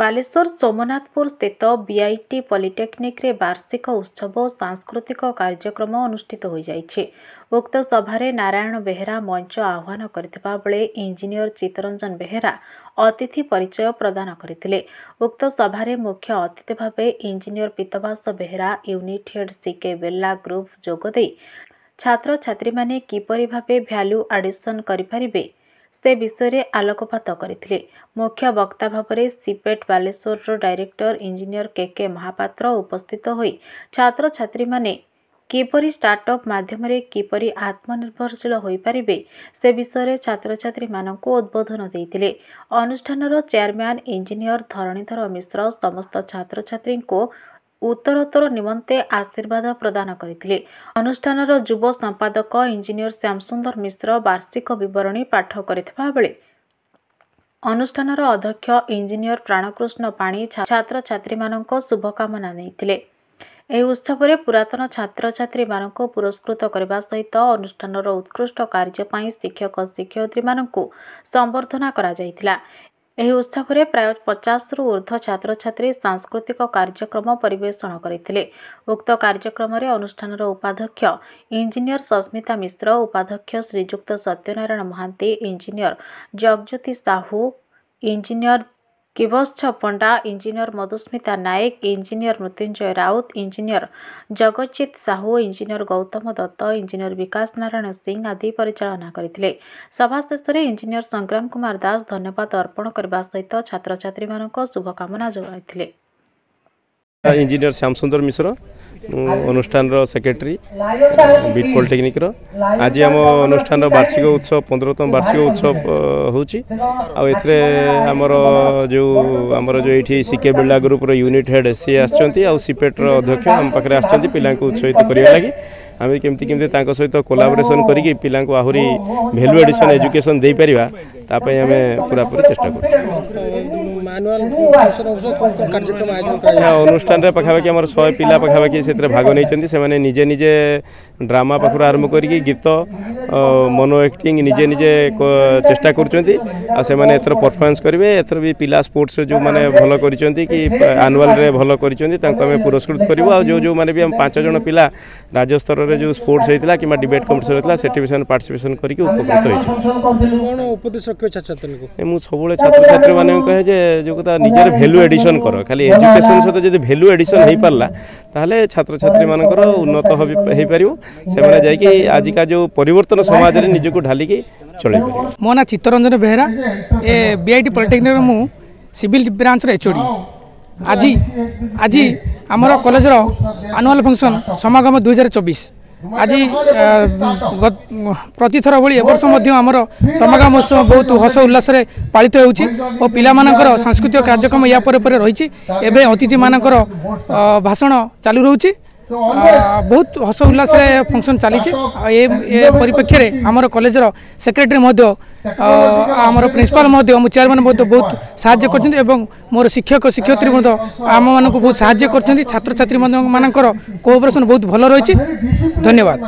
ବାଲେଶ୍ୱର ସୋମନାଥପୁର ସ୍ଥିତ ବିଆଇଟି ପଲିଟେକ୍ନିକରେ ବାର୍ଷିକ ଉତ୍ସବ ଓ ସାଂସ୍କୃତିକ କାର୍ଯ୍ୟକ୍ରମ ଅନୁଷ୍ଠିତ ହୋଇଯାଇଛି ଉକ୍ତ ସଭାରେ ନାରାୟଣ ବେହେରା ମଞ୍ଚ ଆହ୍ୱାନ କରିଥିବା ବେଳେ ଇଞ୍ଜିନିୟର ଚିତ୍ତରଞ୍ଜନ ବେହେରା ଅତିଥି ପରିଚୟ ପ୍ରଦାନ କରିଥିଲେ ଉକ୍ତ ସଭାରେ ମୁଖ୍ୟ ଅତିଥି ଭାବେ engineer Pitabasa Behera united C K Birla group ଯୋଗଦେଇ ଛାତ୍ରଛାତ୍ରୀମାନେ କିପରି ଭାବେ ଭ୍ୟାଲ୍ୟୁ ଆଡିସନ୍ କରିପାରିବେ ସେ ବିଷୟରେ ଆଲୋକପାତ କରିଥିଲେ ମୁଖ୍ୟ ବକ୍ତା ଭାବରେ ସିପେଟ ବାଲେଶ୍ୱରର director engineer K K Mahapatra ଉପସ୍ଥିତ ହୋଇ ଛାତ୍ରଛାତ୍ରୀମାନେ କିପରି ଷ୍ଟାର୍ଟଅପ୍ ମାଧ୍ୟମରେ କିପରି ଆତ୍ମନିର୍ଭରଶୀଳ ହୋଇପାରିବେ ସେ ବିଷୟରେ ଛାତ୍ରଛାତ୍ରୀମାନଙ୍କୁ ଉଦ୍ବୋଧନ ଦେଇଥିଲେ ଅନୁଷ୍ଠାନର ଚେୟାରମ୍ୟାନ୍ ଇଞ୍ଜିନିୟର ଧରଣୀଧର ମିଶ୍ର ସମସ୍ତ ଛାତ୍ରଛାତ୍ରୀଙ୍କୁ ଉତ୍ତରୋତ୍ତର ନିମନ୍ତେ ଆଶୀର୍ବାଦ ପ୍ରଦାନ କରିଥିଲେ ଅନୁଷ୍ଠାନର ଯୁବ ସମ୍ପାଦକ ଇଞ୍ଜିନିୟର ଶ୍ୟାମସୁନ୍ଦର ମିଶ୍ର ବାର୍ଷିକ ବିବରଣୀ ପାଠ କରିଥିବା ବେଳେ ଅନୁଷ୍ଠାନର ଅଧ୍ୟକ୍ଷ ଇଞ୍ଜିନିୟର ପ୍ରାଣକୃଷ୍ଣ ପାଣି ଛାତ୍ରଛାତ୍ରୀମାନଙ୍କ ଶୁଭକାମନା ଦେଇଥିଲେ ଏହି ଉତ୍ସବରେ ପୁରାତନ ଛାତ୍ରଛାତ୍ରୀମାନଙ୍କୁ ପୁରସ୍କୃତ କରିବା ସହିତ ଅନୁଷ୍ଠାନର ଉତ୍କୃଷ୍ଟ କାର୍ଯ୍ୟ ପାଇଁ ଶିକ୍ଷକ ଶିକ୍ଷୟିତ୍ରୀମାନଙ୍କୁ ସମ୍ବର୍ଦ୍ଧନା କରାଯାଇଥିଲା ଏହି ଉତ୍ସବରେ ପ୍ରାୟ ପଚାଶରୁ ଉର୍ଦ୍ଧ୍ୱ ଛାତ୍ରଛାତ୍ରୀ ସାଂସ୍କୃତିକ କାର୍ଯ୍ୟକ୍ରମ ପରିବେଷଣ କରିଥିଲେ ଉକ୍ତ କାର୍ଯ୍ୟକ୍ରମରେ ଅନୁଷ୍ଠାନର ଉପାଧ୍ୟକ୍ଷ ଇଞ୍ଜିନିୟର ସସ୍ମିତା ମିଶ୍ର ଉପାଧ୍ୟକ୍ଷ ଶ୍ରୀଯୁକ୍ତ ସତ୍ୟନାରାୟଣ ମହାନ୍ତି ଇଞ୍ଜିନିୟର ଜଗଜ୍ୟୋତି ସାହୁ ଇଞ୍ଜିନିୟର କିବଶ୍ଚ Panda engineer Madhusmita Nayak engineer Mrutyunjay Rout engineer Jagajit Sahu engineer Gautam Dutta engineer Bikash Narayan Singh ଆଦି ପରିଚାଳନା କରିଥିଲେ ସଭାଶେଷରେ ଇଞ୍ଜିନିୟର ସଂଗ୍ରାମ କୁମାର ଦାସ ଧନ୍ୟବାଦ ଅର୍ପଣ କରିବା ସହିତ ଛାତ୍ରଛାତ୍ରୀମାନଙ୍କ ଶୁଭକାମନା ଜଣାଇଥିଲେ ଇଞ୍ଜିନିୟର ଶ୍ୟାମ ମିଶ୍ର অনুষ্ঠান সেক্রেটারি বিট পলিটেকনিক আজ আমার অনুষ্ঠান বার্ষিক উৎসব পনেরতম বার্ষিক উৎসব হচ্ছে আথে আমার যে আমার যে এইটি সিকে বিড়লা গ্রুপর ইউনিট হেড সি আসছেন আপেটর অধ্যক্ষ আমার পাখে আসছেন পিলা উৎসাহিত করার লাগে ଆମେ କେମିତି କେମିତି ତାଙ୍କ ସହିତ କୋଲାବରେସନ୍ କରିକି ପିଲାଙ୍କୁ ଆହୁରି ଭ୍ୟାଲ୍ୟୁ ଆଡ଼ିସନ୍ ଏଜୁକେସନ୍ ଦେଇପାରିବା ତା ପାଇଁ ଆମେ ପୁରାପୁରି ଚେଷ୍ଟା କରୁଛୁ ଅନୁଷ୍ଠାନରେ ପାଖାପାଖି ଆମର ଶହେ ପିଲା ପାଖାପାଖି ସେଥିରେ ଭାଗ ନେଇଛନ୍ତି ସେମାନେ ନିଜେ ନିଜେ ଡ୍ରାମା ପାଖରୁ ଆରମ୍ଭ କରିକି ଗୀତ ମନୋ ଆକ୍ଟିଂ ନିଜେ ନିଜେ ଚେଷ୍ଟା କରୁଛନ୍ତି ଆଉ ସେମାନେ ଏଥର ପରଫର୍ମାନ୍ସ କରିବେ ଏଥର ବି ପିଲା ସ୍ପୋର୍ଟସରେ ଯେଉଁମାନେ ଭଲ କରିଛନ୍ତି କି ଆନୁଆଲ୍ରେ ଭଲ କରିଛନ୍ତି ତାଙ୍କୁ ଆମେ ପୁରସ୍କୃତ କରିବୁ ଆଉ ଯେଉଁ ଯେଉଁମାନେ ବି ଆମ ପାଞ୍ଚ ଜଣ ପିଲା ରାଜ୍ୟସ୍ତରରେ ରେ ଯେଉଁ ସ୍ପୋର୍ଟସ୍ ହେଇଥିଲା କିମ୍ବା ଡିବେଟ୍ କମ୍ପିଟିସନ୍ ହେଇଥିଲା ସେଠି ବି ସେମାନେ ପାର୍ଟିସିପେସନ୍ କରିକି ଉପକୃତ ହୋଇଛନ୍ତି କ'ଣ ଉପଦେଶ ମୁଁ ସବୁବେଳେ ଛାତ୍ରଛାତ୍ରୀମାନଙ୍କୁ କହେ ଯେ ଯେଉଁ କଥା ନିଜର ଭ୍ୟାଲୁ ଏଡ଼ିସନ୍ କର ଖାଲି ଏଜୁକେସନ୍ ସହିତ ଯଦି ଭ୍ୟାଲୁ ଏଡ଼ିସନ୍ ହେଇପାରିଲା ତାହେଲେ ଛାତ୍ରଛାତ୍ରୀମାନଙ୍କର ଉନ୍ନତ ହେଇପାରିବ ସେମାନେ ଯାଇକି ଆଜିକା ଯେଉଁ ପରିବର୍ତ୍ତନ ସମାଜରେ ନିଜକୁ ଢାଲିକି ଚଳିପାରିବେ ମୋ ନାଁ ଚିତ୍ତରଞ୍ଜନ ବେହେରା ଏ ବିଆଇଟି ପଲିଟେକ୍ନିକର ମୁଁ ସିଭିଲ୍ ବ୍ରାଞ୍ଚର ଏଚ୍ଓଡ଼ି ଆଜି ଆଜି ଆମର କଲେଜର ଆନୁଆଲ୍ ଫଙ୍କସନ୍ ସମାଗମ ଦୁଇହଜାର ଚବିଶ ଆଜି ପ୍ରତିଥର ଭଳି ଏ ବର୍ଷ ମଧ୍ୟ ଆମର ସମାଗମ ଉତ୍ସବ ବହୁତ ହସ ଉଲ୍ଲାସରେ ପାଳିତ ହେଉଛି ଓ ପିଲାମାନଙ୍କର ସାଂସ୍କୃତିକ କାର୍ଯ୍ୟକ୍ରମ ଏହା ପରେ ପରେ ରହିଛି ଏବେ ଅତିଥିମାନଙ୍କର ଭାଷଣ ଚାଲୁ ରହୁଛି ବହୁତ ହସ ଉଲ୍ଲାସରେ ଫଙ୍କସନ୍ ଚାଲିଛି ଏ ଏ ପରିପ୍ରେକ୍ଷୀରେ ଆମର କଲେଜର ସେକ୍ରେଟାରୀ ମଧ୍ୟ ଆମର ପ୍ରିନ୍ସିପାଲ ମଧ୍ୟ ଆମ ଚେୟାରମ୍ୟାନ୍ ମଧ୍ୟ ବହୁତ ସାହାଯ୍ୟ କରିଛନ୍ତି ଏବଂ ମୋର ଶିକ୍ଷକ ଶିକ୍ଷୟତ୍ରୀ ମଧ୍ୟ ଆମମାନଙ୍କୁ ବହୁତ ସାହାଯ୍ୟ କରିଛନ୍ତି ଛାତ୍ରଛାତ୍ରୀମାନଙ୍କର କୋଅପରେସନ୍ ବହୁତ ଭଲ ରହିଛି ଧନ୍ୟବାଦ